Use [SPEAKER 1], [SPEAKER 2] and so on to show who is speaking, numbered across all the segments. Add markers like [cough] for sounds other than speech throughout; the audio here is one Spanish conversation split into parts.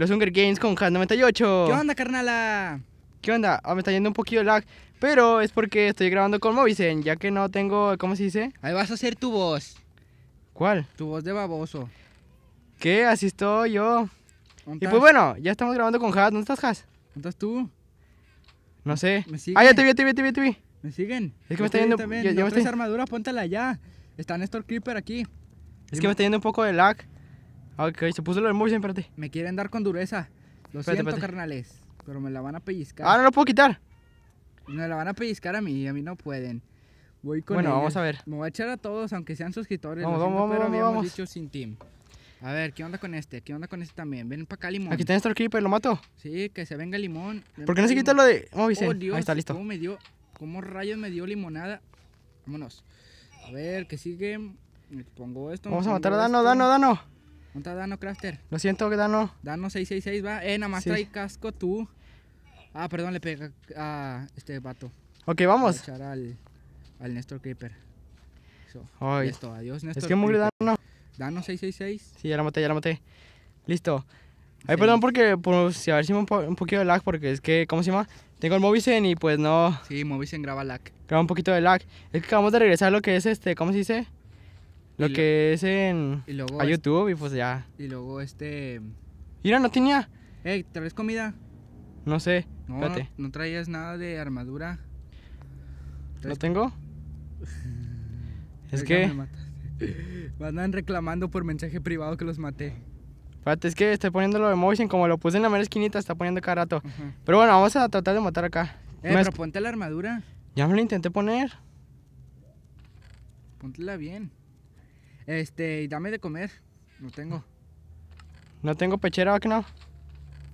[SPEAKER 1] los Hunger Games con Has 98. ¿Qué onda, carnala? ¿Qué onda? Ah, me está yendo un poquito lag, pero es porque estoy grabando con Movisen, ya que no tengo, ¿cómo se dice? Ahí vas a hacer tu voz. ¿Cuál? Tu voz de baboso. ¿Qué? Así estoy yo. Y pues bueno, ya estamos grabando con Has. ¿Dónde estás, Has? ¿Dónde estás tú? No sé. ¿Me Ah, ya te vi, te vi, te vi, te vi. ¿Me siguen? Es que me está yendo... Yo, yo me armadura, póntala ya. Está Néstor Creeper aquí. Es que me está yendo un poco de lag. Ah, ok, se puso el del móvil, espérate. Me quieren dar con dureza. Lo siento, carnales. Pero me la van a pellizcar. Ah, no lo puedo quitar. Me la van a pellizcar a mí, a mí no pueden. Voy con Bueno, vamos a ver. Me voy a echar a todos, aunque sean suscriptores. Vamos, vamos, vamos, sin team. A ver, ¿qué onda con este? ¿Qué onda con este también? Ven para acá, Limón. Aquí está nuestro creeper, ¿lo mato? Sí, que se venga Limón. ¿Por qué no se quita lo de Oh, Ahí está, listo. ¿cómo, me dio, ¿Cómo rayos me dio limonada? Vámonos. A ver, ¿qué sigue? Me pongo esto. Vamos a matar a Dano, Dano, Dano. ¿Dónde está Dano Crafter? Lo siento, Dano. Dano 666, va. Eh, nada más trae casco tú. Ah, perdón, le pega a este vato. Ok, vamos. Voy a echar al, al Néstor Creeper. listo, adiós, Néstor. Es que murió Dano. Dano 666. Sí, ya la maté, ya la maté. Listo. Ay, perdón porque, pues, a ver si me un, un poquito de lag, porque es que, ¿cómo se llama? Tengo el Movisen y pues no. Sí, Movisen graba lag. Graba un poquito de lag. Es que acabamos de regresar a lo que es este, ¿cómo se dice? Lo que es en a YouTube y pues ya. Y luego este. Mira, no tenía. Ey, eh, ¿traes comida? No sé. No, no, traías nada de armadura. ¿Lo tengo? es que. Me andan reclamando por mensaje privado que los maté. Espérate, es que estoy poniendo lo de motion, como lo puse en la mera esquinita, está poniendo cada rato. Pero bueno, vamos a tratar de matar acá. Eh, pero ponte la armadura. Ya me la intenté poner. Póntela bien. Este, dame de comer. No tengo. ¿No tengo pechera, o no?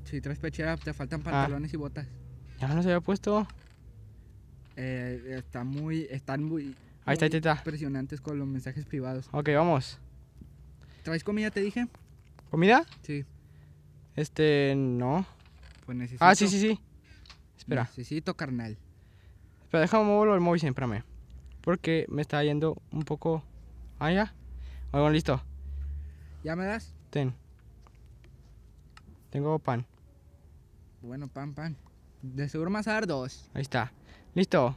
[SPEAKER 1] Si traes pechera, te faltan ah. pantalones y botas. Ya no se había puesto. Eh, está muy, están muy, ahí está, ahí está, impresionantes con los mensajes privados. Ok, vamos. ¿Traes comida, te dije? ¿Comida? Sí. Este, no. Pues necesito. Ah, sí, sí, sí. Espera. Necesito carnal. Espera, déjame moverlo el móvil, espérame. Porque me está yendo un poco. Ah, ya listo. ¿Ya me das? Ten. Tengo pan. Bueno, pan, pan. De seguro más a Ahí está. Listo.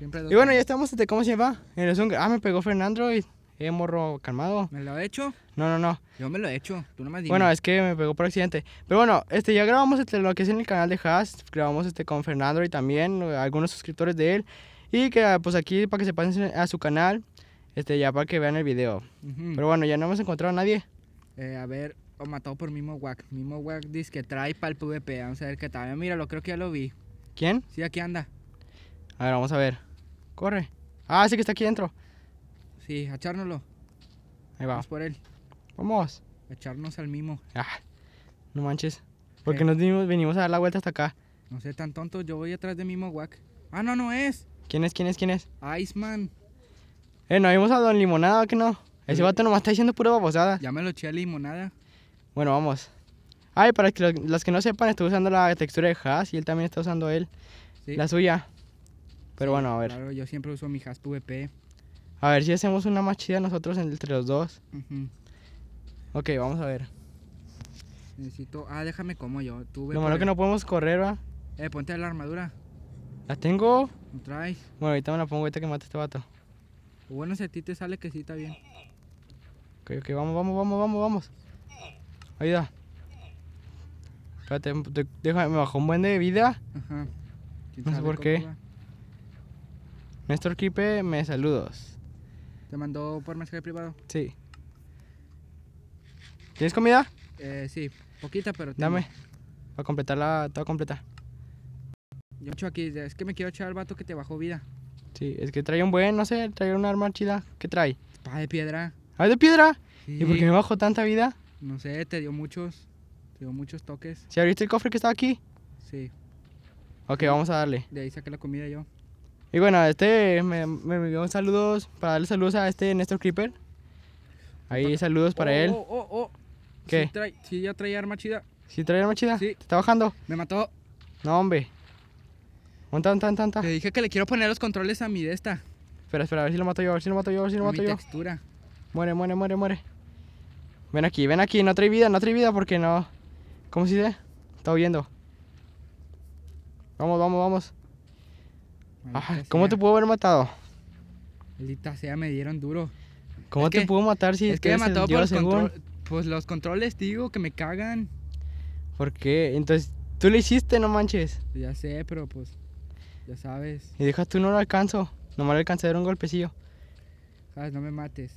[SPEAKER 1] y bueno, ya estamos, este, ¿cómo se llama? En el Ah, me pegó Fernando y eh, morro calmado. ¿Me lo he hecho? No, no, no. Yo me lo he hecho. Tú no me Bueno, es que me pegó por accidente. Pero bueno, este, ya grabamos este, lo que es en el canal de Haas. Grabamos este con Fernando y también eh, algunos suscriptores de él. Y que ah, pues aquí para que se pasen a su canal. Este, ya para que vean el video. Pero bueno, ya no hemos encontrado a nadie. Eh, a ver, o matado por Mimo Wack. Mimo Wack dice que trae para el PvP. Vamos a ver qué tal. lo creo que ya lo vi. ¿Quién? Sí, aquí anda. A ver, vamos a ver. Corre. Ah, sí que está aquí dentro. Sí, echárnoslo Ahí va. Vamos por él. Vamos. Echarnos al mimo. Ah, no manches. porque eh. nos venimos, a dar la vuelta hasta acá? No sé, tan tonto. Yo voy atrás de Mimo Wack. Ah, no, no es. ¿Quién es? ¿Quién es? ¿Quién es? Iceman. Eh, nos vimos a Don Limonada, que no? Ese vato vato nomás está diciendo pura babosada. Ya me lo eché Limonada. Bueno, vamos. Ay, para que que no sepan, estoy usando la textura de Haas y él también está usando él. La suya. Pero bueno, a ver. Claro, yo siempre uso mi Haas PVP. A ver si hacemos una más chida nosotros entre los dos. Ok, vamos a ver. Necesito. Ah, déjame como yo. tuve. Lo malo que no podemos correr, va. Eh, ponte la armadura. ¿La tengo? ¿No traes? Bueno, ahorita me la pongo, ahorita que mate a este vato bueno si a ti te sale que sí está bien. Ok, ok, vamos, vamos, vamos, vamos, vamos. Ayuda. Espérate, me bajó un buen de vida. Ajá. No sé por qué. Nuestro Néstor Kipe, me saludos. ¿Te mandó por mensaje privado? Sí. ¿Tienes comida? Eh, sí, poquita, pero. Dame. Para completar la. completa. Yo echo aquí, es que me quiero echar al vato que te bajó vida es que trae un buen, no sé, trae una arma chida. ¿Qué trae? Espada ah, de piedra. ¿Ah, de piedra? ¿Y por qué me bajó tanta vida? No sé, te dio muchos. Te dio muchos toques. ¿Sí abriste el cofre que estaba aquí? Sí. Ok, vamos a darle. De ahí saqué la comida yo. Y bueno, este me, me un saludos para darle saludos a este Néstor Creeper. Ahí saludos para oh, él. Oh, oh, oh. ¿Qué? Sí, trae, sí, ya trae arma chida. ¿Sí trae arma chida? Sí. está bajando? Me mató. No, hombre. Monta, monta, monta, monta. Le dije que le quiero poner los controles a mi de esta. Espera, espera, a ver si lo mato yo, a ver si lo mato yo, a ver si lo a mato mi yo. textura. Muere, muere, muere, muere. Ven aquí, ven aquí, no trae vida, no trae vida porque no. ¿Cómo se dice? Está huyendo. Vamos, vamos, vamos. ¿Cómo te puedo haber matado? Maldita sea, me dieron duro. ¿Cómo te puedo matar si es que me mató por los controles? Pues los controles, digo, que me cagan. ¿Por qué? Entonces, tú lo hiciste, no manches. Ya sé, pero pues. Ya sabes. Y deja tú, no lo alcanzo. Nomás le alcancé a dar un golpecillo. Sabes, no me mates.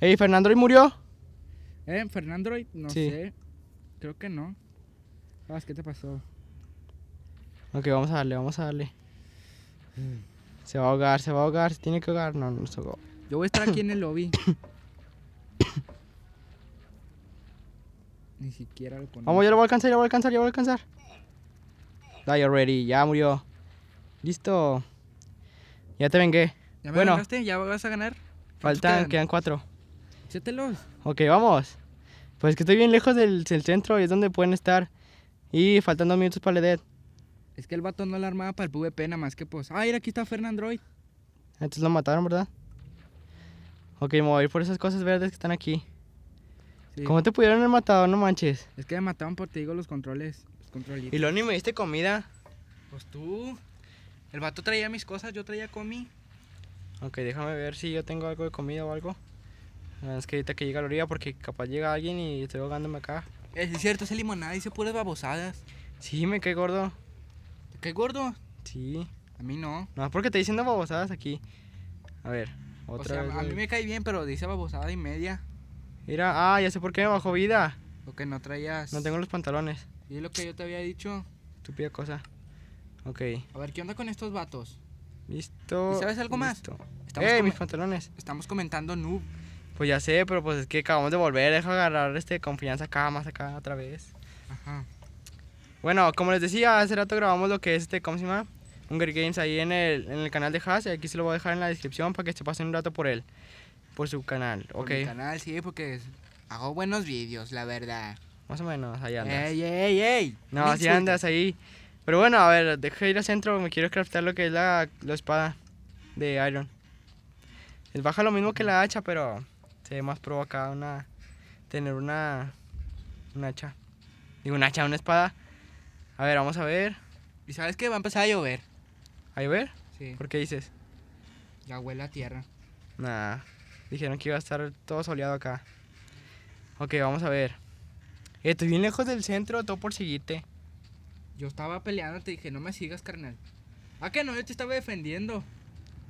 [SPEAKER 1] Ey, y murió? Eh, Fernandroid, no sé. Creo que no. Sabes, ¿qué te pasó? Ok, vamos a darle, vamos a darle. Se va a ahogar, se va a ahogar, se tiene que ahogar. No, no se ahogó. Yo voy a estar aquí en el lobby. [coughs] Ni siquiera lo conozco. Vamos, ya lo voy a alcanzar, ya lo voy a alcanzar, ya lo voy a alcanzar. Die already, ya murió. Listo. Ya te vengué. ¿Ya me bueno, ¿Ya vas a ganar? Faltan, quedan? cuatro. Siételos. Ok, vamos. Pues que estoy bien lejos del, centro y es donde pueden estar. Y faltan dos minutos para la edad. Es que el vato no la armaba para el PvP nada más que pues. Ah, mira, aquí está Fernandroid. Entonces lo mataron, ¿verdad? Ok, me voy a ir por esas cosas verdes que están aquí. ¿Cómo te pudieron haber matado? No manches. Es que me mataron por, te digo, los controles. Los controlitos. Y lo me diste comida. Pues tú. El vato traía mis cosas, yo traía comida. Ok, déjame ver si yo tengo algo de comida o algo. Ah, es que ahorita que llega la orilla porque capaz llega alguien y estoy ahogándome acá. Es cierto, ese limonada dice puras babosadas. Sí, me cae gordo. ¿Te cae gordo? Sí. A mí no. No, porque te diciendo babosadas aquí. A ver, otra o A mí me cae bien, pero dice babosada y media. Mira, ah, ya sé por qué me bajó vida. Porque no traías. No tengo los pantalones. Y es lo que yo te había dicho. Estúpida cosa. Ok. A ver, ¿qué onda con estos vatos? Listo. sabes algo más? ¡Eh, mis pantalones! Estamos comentando noob. Pues ya sé, pero pues es que acabamos de volver. dejo agarrar este, confianza acá, más acá, otra vez. Ajá. Bueno, como les decía, hace rato grabamos lo que es este, ¿cómo se llama? Hunger Games ahí en el, en el canal de Haas. aquí se lo voy a dejar en la descripción para que se pasen un rato por él. Por su canal, por ok. Por canal, sí, porque hago buenos vídeos, la verdad. Más o menos, ahí andas. ¡Ey, ey, ey! No, así andas ahí. Pero bueno, a ver, dejo ir al centro. Me quiero craftear lo que es la, espada de Iron. Es baja lo mismo que la hacha, pero se ve más provocada una, tener una, hacha. Digo, una hacha, una espada. A ver, vamos a ver. ¿Y sabes que va a empezar a llover? ¿A llover? Sí. ¿Por qué dices? Ya huele a tierra. Nah, dijeron que iba a estar todo soleado acá. Ok, vamos a ver. Eh, estoy bien lejos del centro, todo por seguirte. Yo estaba peleando, te dije, no me sigas, carnal. ¿A que no, yo te estaba defendiendo.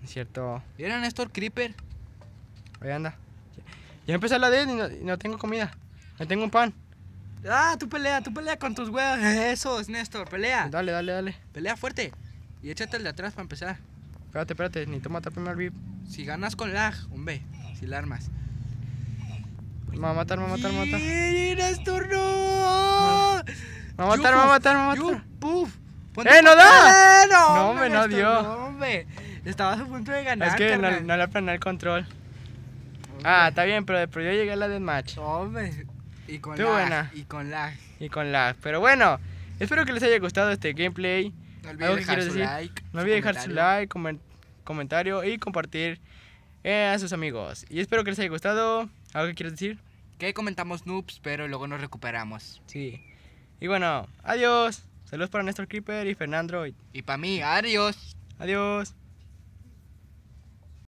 [SPEAKER 1] cierto. Era Néstor Creeper. Ahí anda. Ya empecé la de y no, tengo comida. No tengo un pan. Ah, tú pelea, tú pelea con tus huevos. [laughs] Eso es, Néstor, pelea. Dale, dale, dale. Pelea fuerte. Y échate el de atrás para empezar. Espérate, espérate, ni toma matar primer VIP. Si ganas con lag, b si la armas. Me va a matar, me va a matar, me va a matar. ¡Néstor, no. ¡Vamos va a matar, ¡Vamos a matar, ¡Vamos a matar. ¡Puf! ¡Eh, no da! No, hombre, no dio. Estabas a punto de ganar. Es que no, le aprendí el control. Ah, está bien, pero, después yo llegué a la de match. Hombre, y con Tú Buena. Y con lag. Y con lag. Pero bueno, espero que les haya gustado este gameplay. No olviden dejar, su like, no olviden dejar su like, comentario y compartir eh, a sus amigos. Y espero que les haya gustado. ¿Algo que quieres decir? Que comentamos noobs, pero luego nos recuperamos. Sí. Y bueno, adiós. Saludos para Néstor Creeper y Fernando. y para mí, adiós. Adiós.